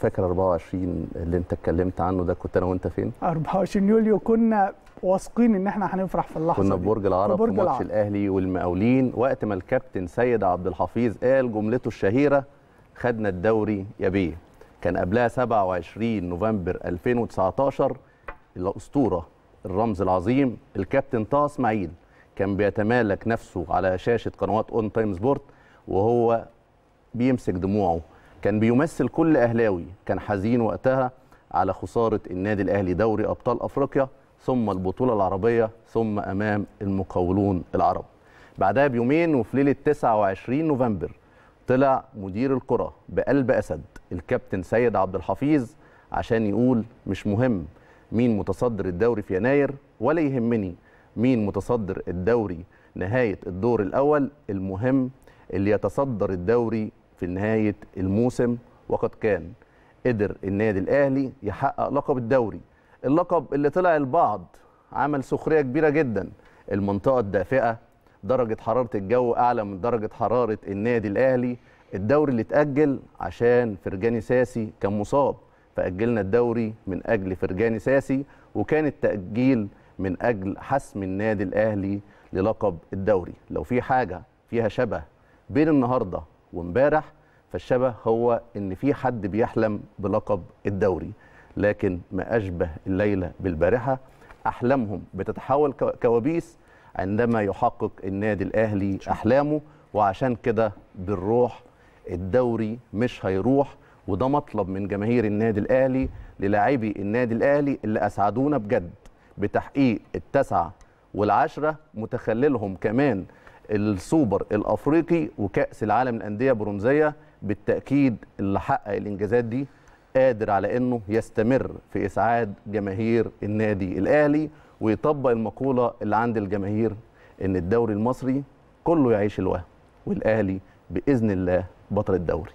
فاكر 24 اللي انت اتكلمت عنه ده كنت انا وانت فين 24 يوليو كنا واثقين ان احنا هنفرح في اللحظه كنا في برج العرب في ماتش الاهلي والمقاولين وقت ما الكابتن سيد عبد الحفيظ قال جملته الشهيره خدنا الدوري يا بيه كان قبلها 27 نوفمبر 2019 الاسطوره الرمز العظيم الكابتن طه اسماعيل كان بيتمالك نفسه على شاشه قنوات اون تايم سبورت وهو بيمسك دموعه كان بيمثل كل اهلاوي كان حزين وقتها على خساره النادي الاهلي دوري ابطال افريقيا ثم البطوله العربيه ثم امام المقاولون العرب بعدها بيومين وفي ليله 29 نوفمبر طلع مدير الكره بقلب اسد الكابتن سيد عبد الحفيظ عشان يقول مش مهم مين متصدر الدوري في يناير ولا يهمني مين متصدر الدوري نهايه الدور الاول المهم اللي يتصدر الدوري في نهايه الموسم وقد كان قدر النادي الاهلي يحقق لقب الدوري اللقب اللي طلع البعض عمل سخريه كبيره جدا المنطقه الدافئه درجه حراره الجو اعلى من درجه حراره النادي الاهلي الدوري اللي تأجل عشان فرجاني ساسي كان مصاب فاجلنا الدوري من اجل فرجاني ساسي وكان التاجيل من اجل حسم النادي الاهلي للقب الدوري لو في حاجه فيها شبه بين النهارده وامبارح فالشبه هو ان في حد بيحلم بلقب الدوري لكن ما اشبه الليله بالبارحه احلامهم بتتحول كوابيس عندما يحقق النادي الاهلي احلامه وعشان كده بالروح الدوري مش هيروح وده مطلب من جماهير النادي الاهلي للاعبي النادي الاهلي اللي اسعدونا بجد بتحقيق التسعه والعشره متخللهم كمان السوبر الافريقي وكاس العالم للانديه برونزيه بالتاكيد اللي حقق الانجازات دي قادر على انه يستمر في اسعاد جماهير النادي الاهلي ويطبق المقوله اللي عند الجماهير ان الدوري المصري كله يعيش الوهم والاهلي باذن الله بطل الدوري